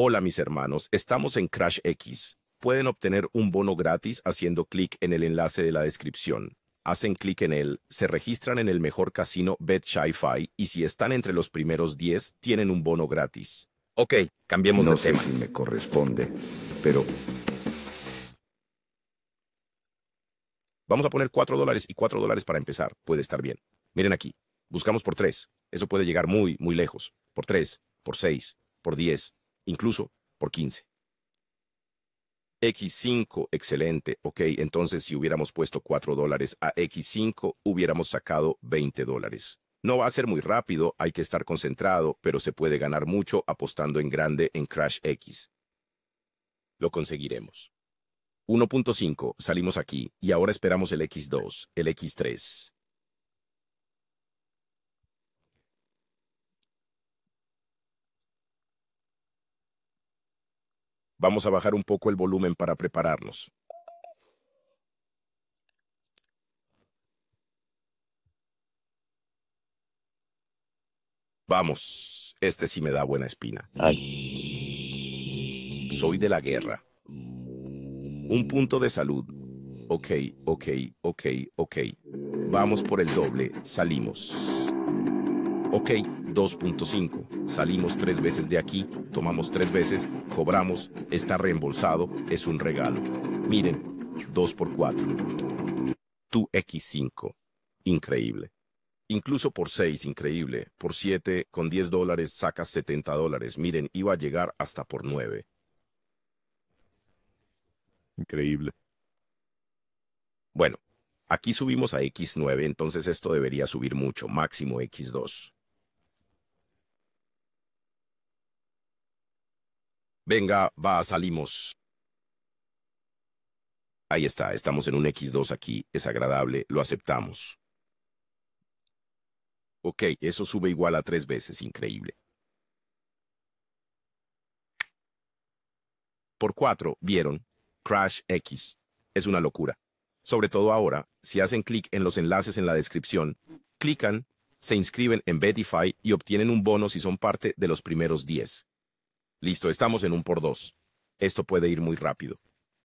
Hola mis hermanos, estamos en Crash X. Pueden obtener un bono gratis haciendo clic en el enlace de la descripción. Hacen clic en él, se registran en el mejor casino Bet y si están entre los primeros 10 tienen un bono gratis. Ok, cambiemos no sé Si me corresponde, pero... Vamos a poner 4 dólares y 4 dólares para empezar. Puede estar bien. Miren aquí. Buscamos por 3. Eso puede llegar muy, muy lejos. Por 3, por 6, por 10, incluso por 15. X5, excelente, ok, entonces si hubiéramos puesto 4 dólares a X5, hubiéramos sacado 20 dólares. No va a ser muy rápido, hay que estar concentrado, pero se puede ganar mucho apostando en grande en Crash X. Lo conseguiremos. 1.5, salimos aquí, y ahora esperamos el X2, el X3. Vamos a bajar un poco el volumen para prepararnos. Vamos, este sí me da buena espina. Soy de la guerra. Un punto de salud. Ok, ok, ok, ok. Vamos por el doble, salimos. Ok, 2.5. Salimos tres veces de aquí, tomamos tres veces, cobramos, está reembolsado, es un regalo. Miren, 2 por 4 Tu X5. Increíble. Incluso por 6, increíble. Por 7, con 10 dólares sacas 70 dólares. Miren, iba a llegar hasta por 9. Increíble. Bueno, aquí subimos a X9, entonces esto debería subir mucho, máximo X2. Venga, va, salimos. Ahí está, estamos en un X2 aquí, es agradable, lo aceptamos. Ok, eso sube igual a tres veces, increíble. Por cuatro, vieron, Crash X. Es una locura. Sobre todo ahora, si hacen clic en los enlaces en la descripción, clican, se inscriben en Betify y obtienen un bono si son parte de los primeros 10. Listo, estamos en un por dos. Esto puede ir muy rápido.